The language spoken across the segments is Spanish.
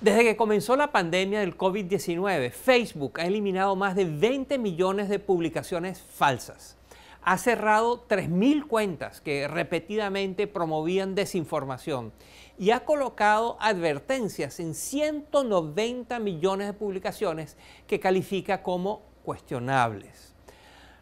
Desde que comenzó la pandemia del COVID-19, Facebook ha eliminado más de 20 millones de publicaciones falsas. Ha cerrado 3.000 cuentas que repetidamente promovían desinformación y ha colocado advertencias en 190 millones de publicaciones que califica como cuestionables.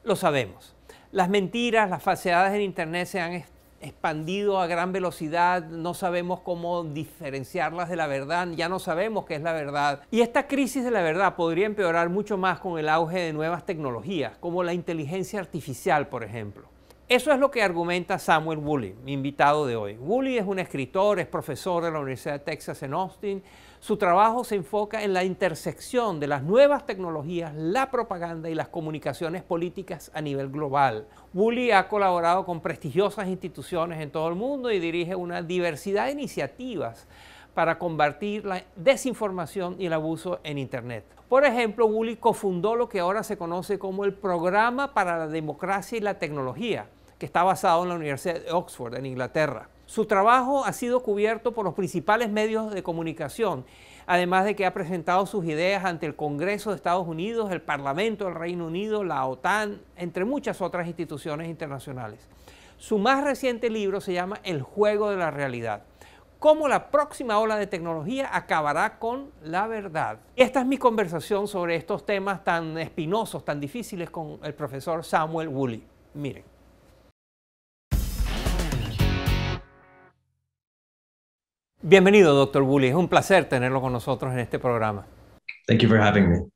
Lo sabemos, las mentiras, las falsedades en Internet se han expandido a gran velocidad, no sabemos cómo diferenciarlas de la verdad, ya no sabemos qué es la verdad. Y esta crisis de la verdad podría empeorar mucho más con el auge de nuevas tecnologías, como la inteligencia artificial, por ejemplo. Eso es lo que argumenta Samuel Woolley, mi invitado de hoy. Woolley es un escritor, es profesor en la Universidad de Texas en Austin. Su trabajo se enfoca en la intersección de las nuevas tecnologías, la propaganda y las comunicaciones políticas a nivel global. Woolley ha colaborado con prestigiosas instituciones en todo el mundo y dirige una diversidad de iniciativas para combatir la desinformación y el abuso en Internet. Por ejemplo, Woolley cofundó lo que ahora se conoce como el Programa para la Democracia y la Tecnología, que está basado en la Universidad de Oxford, en Inglaterra. Su trabajo ha sido cubierto por los principales medios de comunicación, además de que ha presentado sus ideas ante el Congreso de Estados Unidos, el Parlamento del Reino Unido, la OTAN, entre muchas otras instituciones internacionales. Su más reciente libro se llama El juego de la realidad cómo la próxima ola de tecnología acabará con la verdad. Esta es mi conversación sobre estos temas tan espinosos, tan difíciles con el profesor Samuel Woolley. Miren. Bienvenido, doctor Bully. Es un placer tenerlo con nosotros en este programa. Thank you for having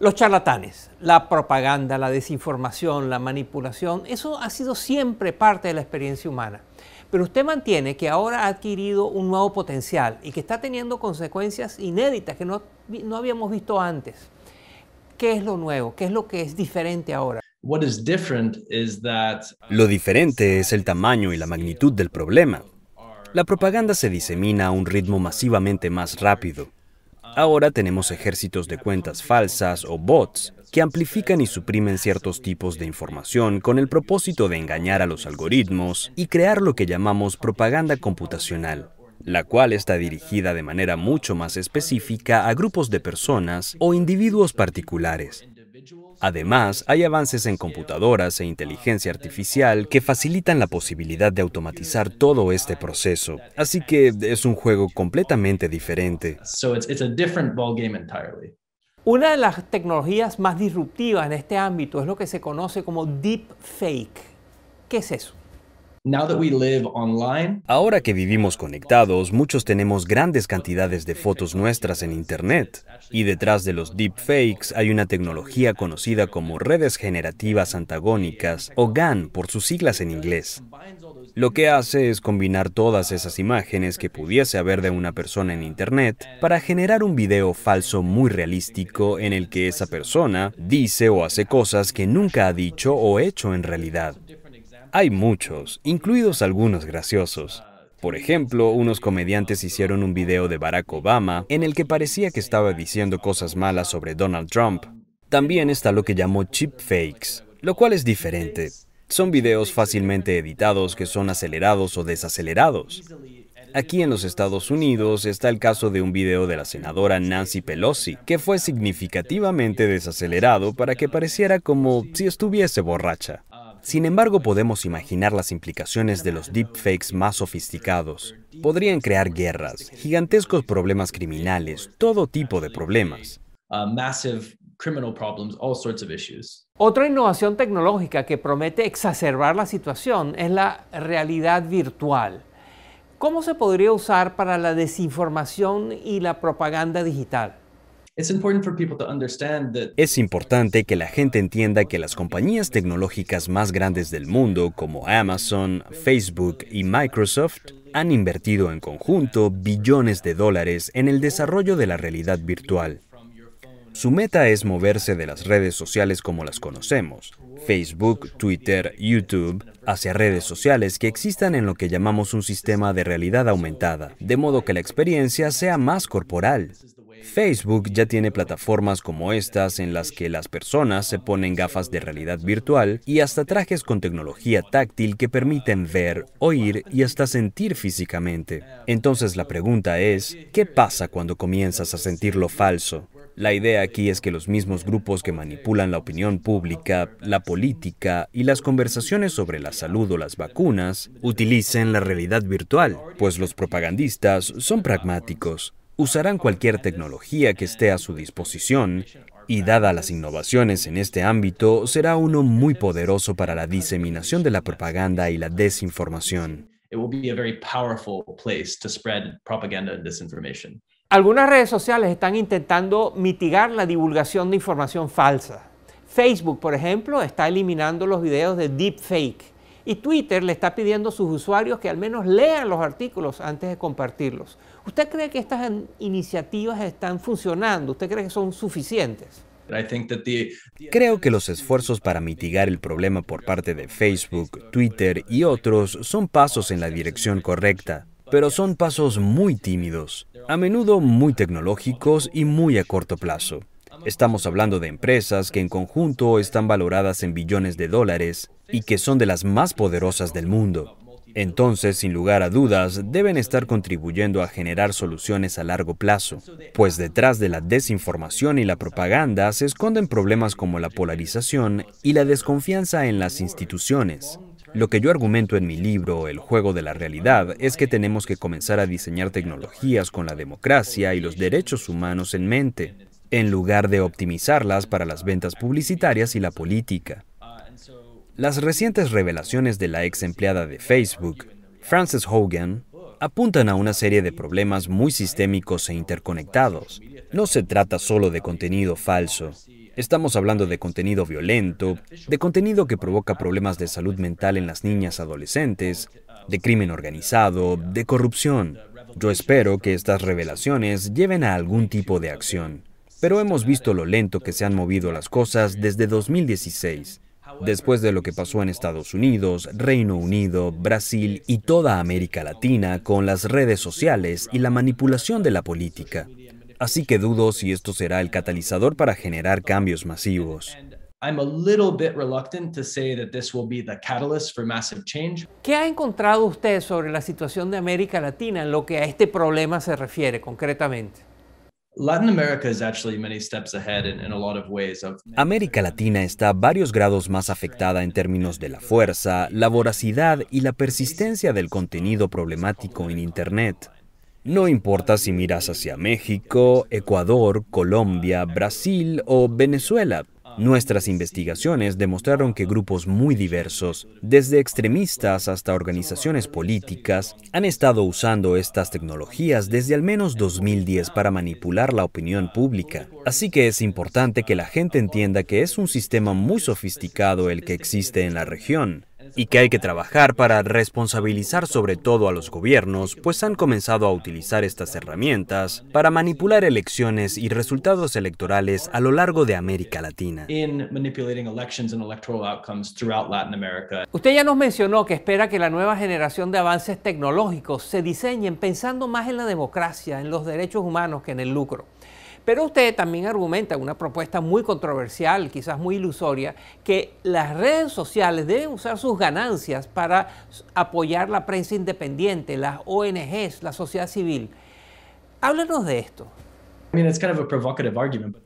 Los charlatanes, la propaganda, la desinformación, la manipulación, eso ha sido siempre parte de la experiencia humana. Pero usted mantiene que ahora ha adquirido un nuevo potencial y que está teniendo consecuencias inéditas que no, no habíamos visto antes. ¿Qué es lo nuevo? ¿Qué es lo que es diferente ahora? Lo diferente es el tamaño y la magnitud del problema. La propaganda se disemina a un ritmo masivamente más rápido. Ahora tenemos ejércitos de cuentas falsas o bots que amplifican y suprimen ciertos tipos de información con el propósito de engañar a los algoritmos y crear lo que llamamos propaganda computacional, la cual está dirigida de manera mucho más específica a grupos de personas o individuos particulares. Además, hay avances en computadoras e inteligencia artificial que facilitan la posibilidad de automatizar todo este proceso, así que es un juego completamente diferente. Una de las tecnologías más disruptivas en este ámbito es lo que se conoce como deep fake. ¿Qué es eso? Ahora que vivimos conectados, muchos tenemos grandes cantidades de fotos nuestras en Internet. Y detrás de los deepfakes hay una tecnología conocida como redes generativas antagónicas, o GAN por sus siglas en inglés. Lo que hace es combinar todas esas imágenes que pudiese haber de una persona en Internet para generar un video falso muy realístico en el que esa persona dice o hace cosas que nunca ha dicho o hecho en realidad. Hay muchos, incluidos algunos graciosos. Por ejemplo, unos comediantes hicieron un video de Barack Obama en el que parecía que estaba diciendo cosas malas sobre Donald Trump. También está lo que llamó chip fakes, lo cual es diferente. Son videos fácilmente editados que son acelerados o desacelerados. Aquí en los Estados Unidos está el caso de un video de la senadora Nancy Pelosi, que fue significativamente desacelerado para que pareciera como si estuviese borracha. Sin embargo, podemos imaginar las implicaciones de los deepfakes más sofisticados. Podrían crear guerras, gigantescos problemas criminales, todo tipo de problemas. Uh, Otra innovación tecnológica que promete exacerbar la situación es la realidad virtual. ¿Cómo se podría usar para la desinformación y la propaganda digital? Es importante que la gente entienda que las compañías tecnológicas más grandes del mundo, como Amazon, Facebook y Microsoft, han invertido en conjunto billones de dólares en el desarrollo de la realidad virtual. Su meta es moverse de las redes sociales como las conocemos, Facebook, Twitter, YouTube, hacia redes sociales que existan en lo que llamamos un sistema de realidad aumentada, de modo que la experiencia sea más corporal. Facebook ya tiene plataformas como estas en las que las personas se ponen gafas de realidad virtual y hasta trajes con tecnología táctil que permiten ver, oír y hasta sentir físicamente. Entonces la pregunta es, ¿qué pasa cuando comienzas a sentir lo falso? La idea aquí es que los mismos grupos que manipulan la opinión pública, la política y las conversaciones sobre la salud o las vacunas utilicen la realidad virtual, pues los propagandistas son pragmáticos usarán cualquier tecnología que esté a su disposición y dada las innovaciones en este ámbito, será uno muy poderoso para la diseminación de la propaganda y la desinformación. Algunas redes sociales están intentando mitigar la divulgación de información falsa. Facebook, por ejemplo, está eliminando los videos de deepfake y Twitter le está pidiendo a sus usuarios que al menos lean los artículos antes de compartirlos. ¿Usted cree que estas iniciativas están funcionando? ¿Usted cree que son suficientes? Creo que los esfuerzos para mitigar el problema por parte de Facebook, Twitter y otros son pasos en la dirección correcta, pero son pasos muy tímidos, a menudo muy tecnológicos y muy a corto plazo. Estamos hablando de empresas que en conjunto están valoradas en billones de dólares y que son de las más poderosas del mundo. Entonces, sin lugar a dudas, deben estar contribuyendo a generar soluciones a largo plazo, pues detrás de la desinformación y la propaganda se esconden problemas como la polarización y la desconfianza en las instituciones. Lo que yo argumento en mi libro El juego de la realidad es que tenemos que comenzar a diseñar tecnologías con la democracia y los derechos humanos en mente, en lugar de optimizarlas para las ventas publicitarias y la política. Las recientes revelaciones de la ex empleada de Facebook, Frances Hogan, apuntan a una serie de problemas muy sistémicos e interconectados. No se trata solo de contenido falso. Estamos hablando de contenido violento, de contenido que provoca problemas de salud mental en las niñas adolescentes, de crimen organizado, de corrupción. Yo espero que estas revelaciones lleven a algún tipo de acción. Pero hemos visto lo lento que se han movido las cosas desde 2016, después de lo que pasó en Estados Unidos, Reino Unido, Brasil y toda América Latina con las redes sociales y la manipulación de la política. Así que dudo si esto será el catalizador para generar cambios masivos. ¿Qué ha encontrado usted sobre la situación de América Latina en lo que a este problema se refiere concretamente? América Latina está varios grados más afectada en términos de la fuerza, la voracidad y la persistencia del contenido problemático en Internet. No importa si miras hacia México, Ecuador, Colombia, Brasil o Venezuela, Nuestras investigaciones demostraron que grupos muy diversos, desde extremistas hasta organizaciones políticas, han estado usando estas tecnologías desde al menos 2010 para manipular la opinión pública. Así que es importante que la gente entienda que es un sistema muy sofisticado el que existe en la región, y que hay que trabajar para responsabilizar sobre todo a los gobiernos, pues han comenzado a utilizar estas herramientas para manipular elecciones y resultados electorales a lo largo de América Latina. Usted ya nos mencionó que espera que la nueva generación de avances tecnológicos se diseñen pensando más en la democracia, en los derechos humanos que en el lucro. Pero usted también argumenta una propuesta muy controversial, quizás muy ilusoria, que las redes sociales deben usar sus ganancias para apoyar la prensa independiente, las ONGs, la sociedad civil. Háblenos de esto.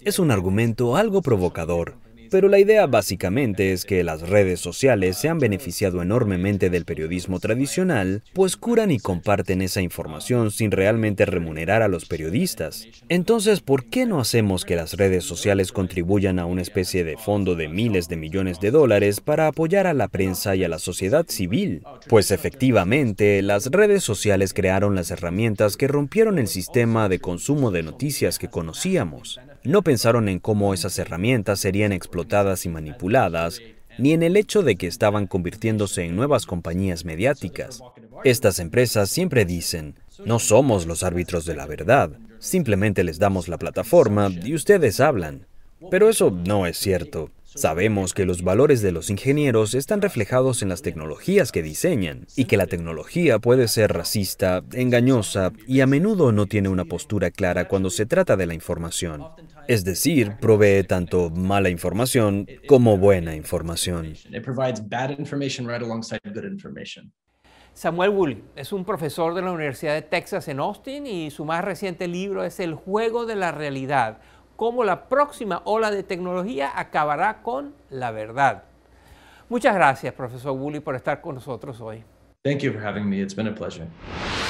Es un argumento algo provocador. Pero la idea básicamente es que las redes sociales se han beneficiado enormemente del periodismo tradicional, pues curan y comparten esa información sin realmente remunerar a los periodistas. Entonces, ¿por qué no hacemos que las redes sociales contribuyan a una especie de fondo de miles de millones de dólares para apoyar a la prensa y a la sociedad civil? Pues efectivamente, las redes sociales crearon las herramientas que rompieron el sistema de consumo de noticias que conocíamos. No pensaron en cómo esas herramientas serían explotadas y manipuladas, ni en el hecho de que estaban convirtiéndose en nuevas compañías mediáticas. Estas empresas siempre dicen, no somos los árbitros de la verdad, simplemente les damos la plataforma y ustedes hablan. Pero eso no es cierto. Sabemos que los valores de los ingenieros están reflejados en las tecnologías que diseñan y que la tecnología puede ser racista, engañosa y a menudo no tiene una postura clara cuando se trata de la información. Es decir, provee tanto mala información como buena información. Samuel Woolley es un profesor de la Universidad de Texas en Austin y su más reciente libro es El juego de la realidad cómo la próxima ola de tecnología acabará con la verdad. Muchas gracias, profesor Woolley, por estar con nosotros hoy. Thank you for having me. It's